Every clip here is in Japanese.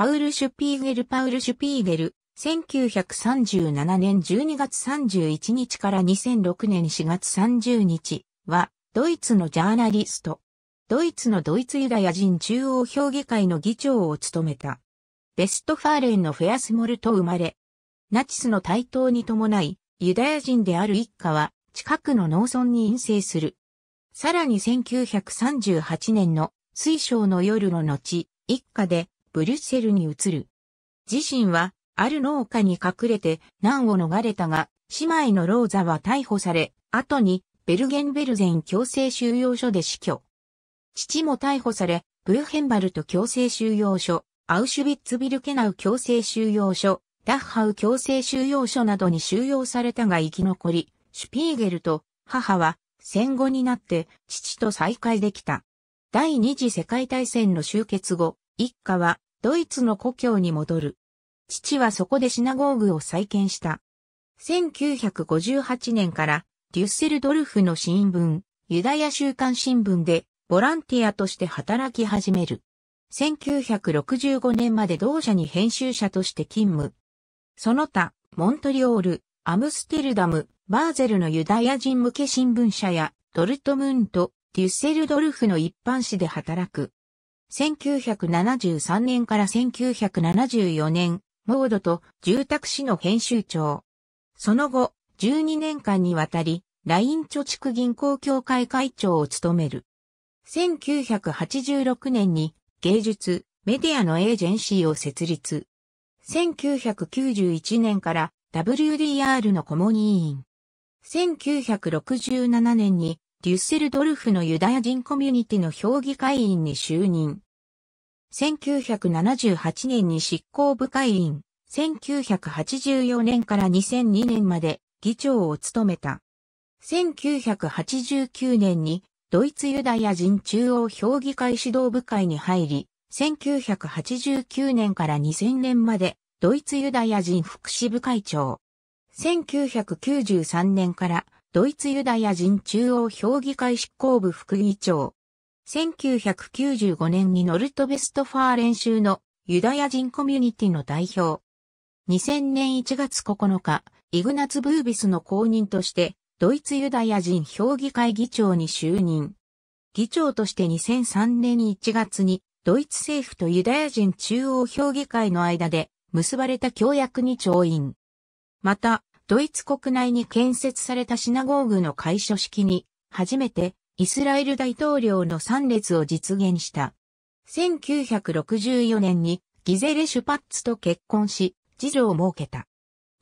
パウル・シュピーゲル・パウル・シュピーゲル、1937年12月31日から2006年4月30日は、ドイツのジャーナリスト。ドイツのドイツユダヤ人中央評議会の議長を務めた。ベストファーレンのフェアスモルと生まれ、ナチスの台頭に伴い、ユダヤ人である一家は、近くの農村に陰性する。さらに1938年の水晶の夜の後、一家でブリュッセルに移る。自身は、ある農家に隠れて難を逃れたが、姉妹のローザは逮捕され、後にベルゲンベルゼン強制収容所で死去。父も逮捕され、ブーヘンバルト強制収容所、アウシュビッツビルケナウ強制収容所、ダッハウ強制収容所などに収容されたが生き残り、シュピーゲルと母は戦後になって父と再会できた。第二次世界大戦の終結後、一家はドイツの故郷に戻る。父はそこでシナゴーグを再建した。1958年からデュッセルドルフの新聞、ユダヤ週刊新聞でボランティアとして働き始める。1965年まで同社に編集者として勤務。その他、モントリオール、アムステルダム、バーゼルのユダヤ人向け新聞社や、ドルトムーント、デュッセルドルフの一般紙で働く。1973年から1974年、モードと住宅誌の編集長。その後、12年間にわたり、ライン貯蓄銀行協会会長を務める。1986年に芸術、メディアのエージェンシーを設立。1991年から WDR の顧問委員。1967年にデュッセルドルフのユダヤ人コミュニティの評議会員に就任。1978年に執行部会員、1984年から2002年まで議長を務めた。1989年にドイツユダヤ人中央評議会指導部会に入り、1989年から2000年までドイツユダヤ人福祉部会長。1993年からドイツユダヤ人中央評議会執行部副議長。1995年にノルトベストファー練習のユダヤ人コミュニティの代表。2000年1月9日、イグナツ・ブービスの後任として、ドイツユダヤ人評議会議長に就任。議長として2003年1月に、ドイツ政府とユダヤ人中央評議会の間で結ばれた協約に調印。また、ドイツ国内に建設されたシナゴーグの開所式に、初めてイスラエル大統領の参列を実現した。1964年にギゼレ・シュパッツと結婚し、次女を設けた。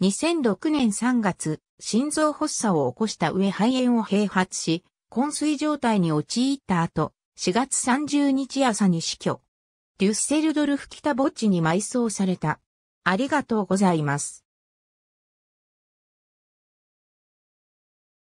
2006年3月、心臓発作を起こした上肺炎を併発し、昏睡状態に陥った後、4月30日朝に死去。デュッセルドルフ北墓地に埋葬された。ありがとうございます。